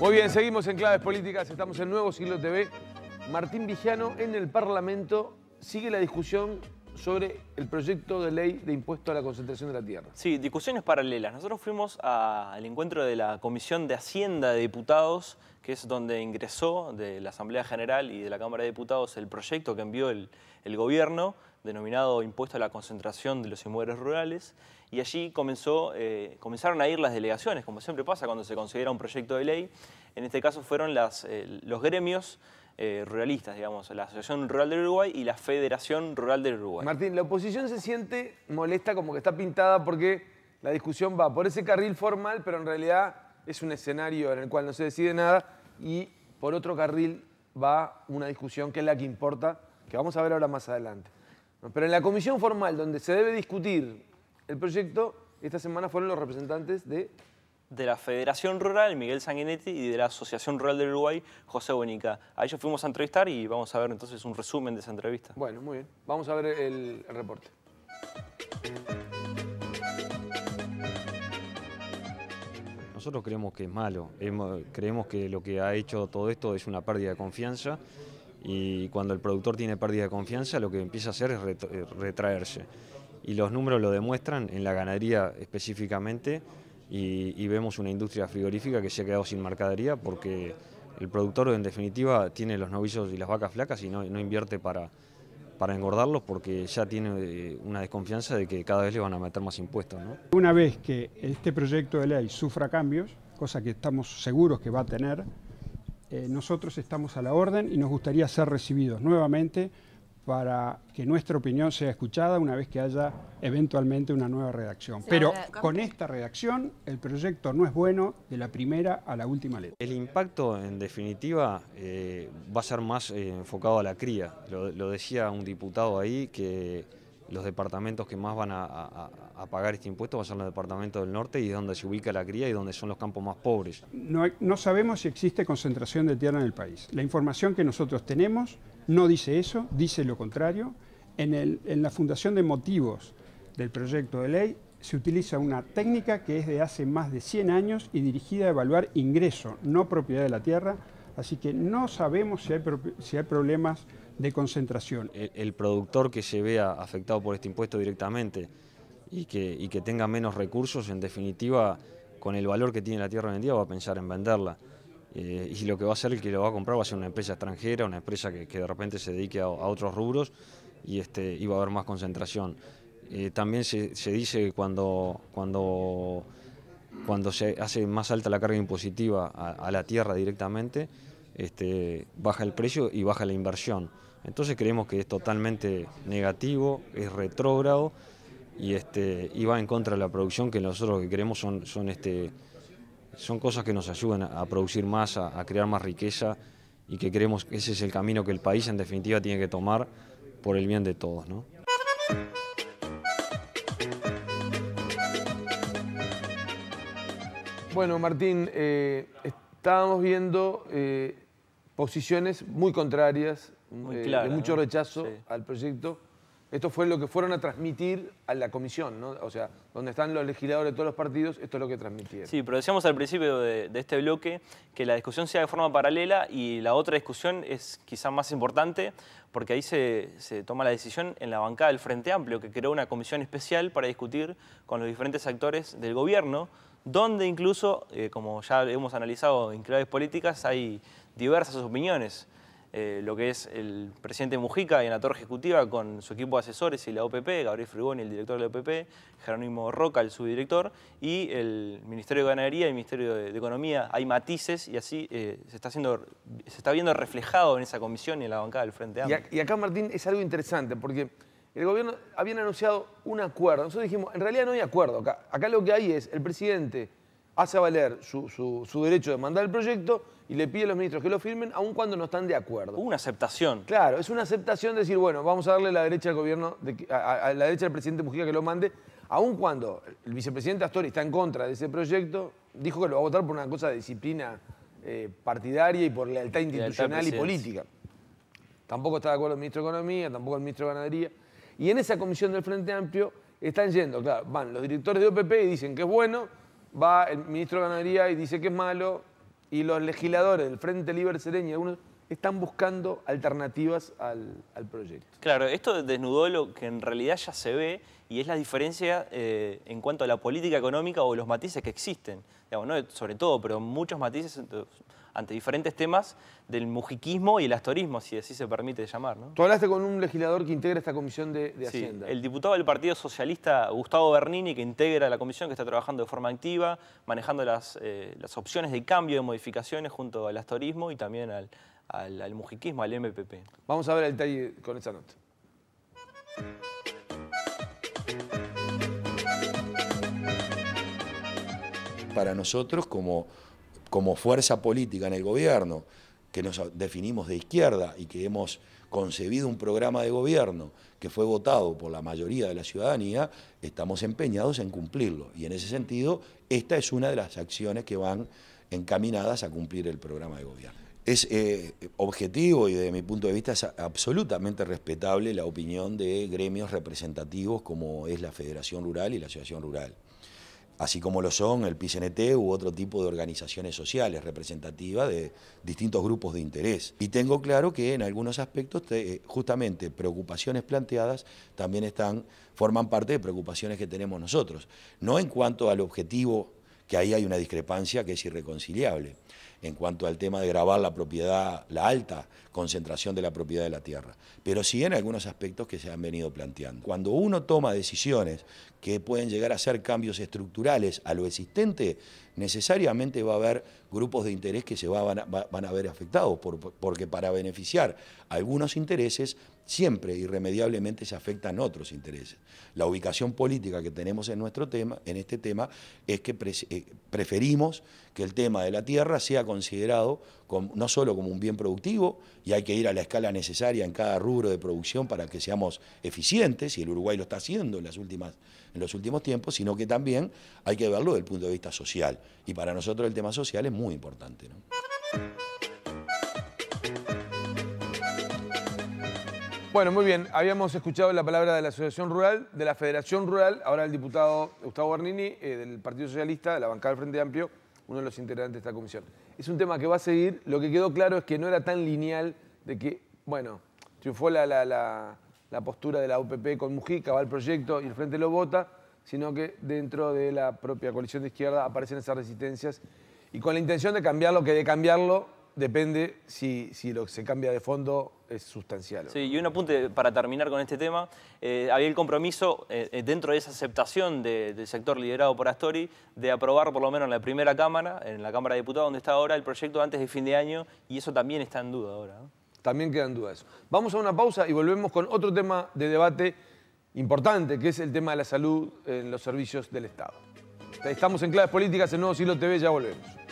Muy bien, seguimos en Claves Políticas, estamos en Nuevo Siglo TV. Martín Vigiano en el Parlamento sigue la discusión sobre el proyecto de ley de impuesto a la concentración de la tierra. Sí, discusiones paralelas. Nosotros fuimos al encuentro de la Comisión de Hacienda de Diputados, que es donde ingresó de la Asamblea General y de la Cámara de Diputados el proyecto que envió el, gobierno, denominado Impuesto a la Concentración de los Inmuebles Rurales, y allí comenzó, eh, comenzaron a ir las delegaciones, como siempre pasa cuando se considera un proyecto de ley. En este caso fueron las, eh, los gremios eh, ruralistas, digamos, la Asociación Rural del Uruguay y la Federación Rural del Uruguay. Martín, la oposición se siente molesta como que está pintada porque la discusión va por ese carril formal, pero en realidad es un escenario en el cual no se decide nada y por otro carril va una discusión que es la que importa, que vamos a ver ahora más adelante. Pero en la comisión formal donde se debe discutir el proyecto, esta semana fueron los representantes de de la Federación Rural, Miguel Sanguinetti, y de la Asociación Rural del Uruguay, José Bonica. A ellos fuimos a entrevistar y vamos a ver entonces un resumen de esa entrevista. Bueno, muy bien. Vamos a ver el, el reporte. Nosotros creemos que es malo, creemos que lo que ha hecho todo esto es una pérdida de confianza y cuando el productor tiene pérdida de confianza lo que empieza a hacer es eh, retraerse. Y los números lo demuestran en la ganadería específicamente y, vemos una industria frigorífica que se ha quedado sin mercadería porque el productor en definitiva tiene los novillos y las vacas flacas y no, invierte para, engordarlos porque ya tiene eh, una desconfianza de que cada vez le van a meter más impuestos. Una vez que este proyecto de ley sufra cambios, cosa que estamos seguros que va a tener, eh, nosotros estamos a la orden y nos gustaría ser recibidos nuevamente para que nuestra opinión sea escuchada una vez que haya eventualmente una nueva redacción. Pero con esta redacción el proyecto no es bueno de la primera a la última letra. El impacto, en definitiva, eh, va a ser más eh, enfocado a la cría. lo decía un diputado ahí que los departamentos que más van a, pagar este impuesto van a ser los departamentos del norte y es donde se ubica la cría y donde son los campos más pobres. No, sabemos si existe concentración de tierra en el país. La información que nosotros tenemos no dice eso, dice lo contrario. En, la fundación de motivos del proyecto de ley se utiliza una técnica que es de hace más de 100 años y dirigida a evaluar ingreso, no propiedad de la tierra, así que no sabemos si hay problemas de concentración. El, productor que se vea afectado por este impuesto directamente y que, que tenga menos recursos, en definitiva, con el valor que tiene la tierra hoy en día, va a pensar en venderla. Eh, y lo que va a hacer el que lo va a comprar va a ser una empresa extranjera, una empresa que, de repente se dedique a, otros rubros y, este, va a haber más concentración. Eh, también se, dice que cuando, cuando, cuando se hace más alta la carga impositiva a la tierra directamente, este, baja el precio y baja la inversión. Entonces creemos que es totalmente negativo, es retrógrado y, este, va en contra de la producción que nosotros que queremos son, son, este, son cosas que nos ayudan a, producir más, a, crear más riqueza y que creemos que ese es el camino que el país en definitiva tiene que tomar por el bien de todos. Bueno, Martín, eh, estábamos viendo eh, posiciones muy contrarias, eh, de mucho rechazo al proyecto. Esto fue lo que fueron a transmitir a la comisión, ¿no? o sea, donde están los legisladores de todos los partidos, esto es lo que transmitieron. Sí, pero decíamos al principio de, este bloque que la discusión sea de forma paralela y la otra discusión es quizá más importante porque ahí se, se, toma la decisión en la bancada del Frente Amplio, que creó una comisión especial para discutir con los diferentes actores del gobierno donde incluso, eh, como ya hemos analizado en claves políticas, hay diversas opiniones. Eh, lo que es el presidente Mujica en la torre ejecutiva con su equipo de asesores y la OPP, Gabriel Frigoni, el director de la OPP, Jerónimo Roca, el subdirector, y el Ministerio de Ganadería y el Ministerio de, Economía. Hay matices y así eh, se, está haciendo, se está viendo reflejado en esa comisión y en la bancada del Frente Amplio. Y, acá, Martín, es algo interesante porque el gobierno habían anunciado un acuerdo. Nosotros dijimos, en realidad no hay acuerdo acá. lo que hay es, el presidente hace valer su, derecho de mandar el proyecto y le pide a los ministros que lo firmen, aun cuando no están de acuerdo. Una aceptación. Claro, es una aceptación de decir, bueno, vamos a darle la derecha al gobierno, a, la derecha del presidente Mujica que lo mande, aun cuando el vicepresidente Astori está en contra de ese proyecto, dijo que lo va a votar por una cosa de disciplina eh, partidaria y por lealtad institucional y política. Tampoco está de acuerdo el ministro de Economía, tampoco el ministro de Ganadería. Y en esa comisión del Frente Amplio están yendo, claro, van los directores de OPP y dicen que es bueno, va el ministro de Ganadería y dice que es malo, y los legisladores del Frente Libre Sereño y algunos están buscando alternativas al, proyecto. Claro, esto desnudó lo que en realidad ya se ve y es la diferencia eh, en cuanto a la política económica o los matices que existen. Sobre todo, pero muchos matices ante diferentes temas del mujiquismo y el astorismo, si así se permite llamar. ¿no? Tú hablaste con un legislador que integra esta comisión de, de sí, Hacienda. El diputado del Partido Socialista, Gustavo Bernini, que integra la comisión, que está trabajando de forma activa, manejando las, eh, las opciones de cambio de modificaciones junto al astorismo y también al, al, al mujiquismo, al MPP. Vamos a ver el detalle con esta nota. Para nosotros, como como fuerza política en el gobierno, que nos definimos de izquierda y que hemos concebido un programa de gobierno que fue votado por la mayoría de la ciudadanía, estamos empeñados en cumplirlo. Y en ese sentido, esta es una de las acciones que van encaminadas a cumplir el programa de gobierno. Es eh, objetivo y desde mi punto de vista es absolutamente respetable la opinión de gremios representativos como es la Federación Rural y la Asociación Rural así como lo son el PCNT u otro tipo de organizaciones sociales representativas de distintos grupos de interés. Y tengo claro que en algunos aspectos eh, justamente preocupaciones planteadas también están, forman parte de preocupaciones que tenemos nosotros, no en cuanto al objetivo, que ahí hay una discrepancia que es irreconciliable en cuanto al tema de grabar la propiedad, la alta concentración de la propiedad de la tierra, pero sí en algunos aspectos que se han venido planteando. Cuando uno toma decisiones que pueden llegar a ser cambios estructurales a lo existente, necesariamente va a haber grupos de interés que se van a, ver afectados, porque para beneficiar algunos intereses, siempre irremediablemente se afectan otros intereses. La ubicación política que tenemos en nuestro tema, en este tema, es que eh, preferimos que el tema de la tierra sea considerado no solo como un bien productivo, y hay que ir a la escala necesaria en cada rubro de producción para que seamos eficientes, y el Uruguay lo está haciendo en, en los últimos tiempos, sino que también hay que verlo desde el punto de vista social. Y para nosotros el tema social es muy importante. Bueno, muy bien. Habíamos escuchado la palabra de la Asociación Rural, de la Federación Rural, ahora el diputado Gustavo Bernini, eh, del Partido Socialista, de la bancada del Frente Amplio, uno de los integrantes de esta comisión. Es un tema que va a seguir. Lo que quedó claro es que no era tan lineal de que, bueno, triunfó la, la postura de la UPP con Mujica, va el proyecto y el Frente lo vota sino que dentro de la propia coalición de izquierda aparecen esas resistencias y con la intención de cambiarlo, que de cambiarlo depende si, lo que se cambia de fondo es sustancial. Sí, y un apunte para terminar con este tema. Eh, había el compromiso, eh, eh, dentro de esa aceptación del sector liderado por Astori, de aprobar por lo menos en la primera Cámara, en la Cámara de Diputados, donde está ahora, el proyecto antes de fin de año, y eso también está en duda ahora. También queda en duda eso. Vamos a una pausa y volvemos con otro tema de debate importante, que es el tema de la salud en los servicios del Estado. Estamos en Claves Políticas, en Nuevo Siglo TV, ya volvemos.